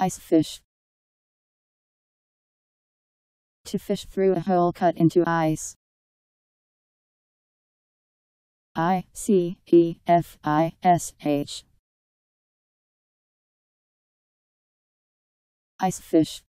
Ice fish. To fish through a hole cut into ice. I C E F I S H. Ice fish.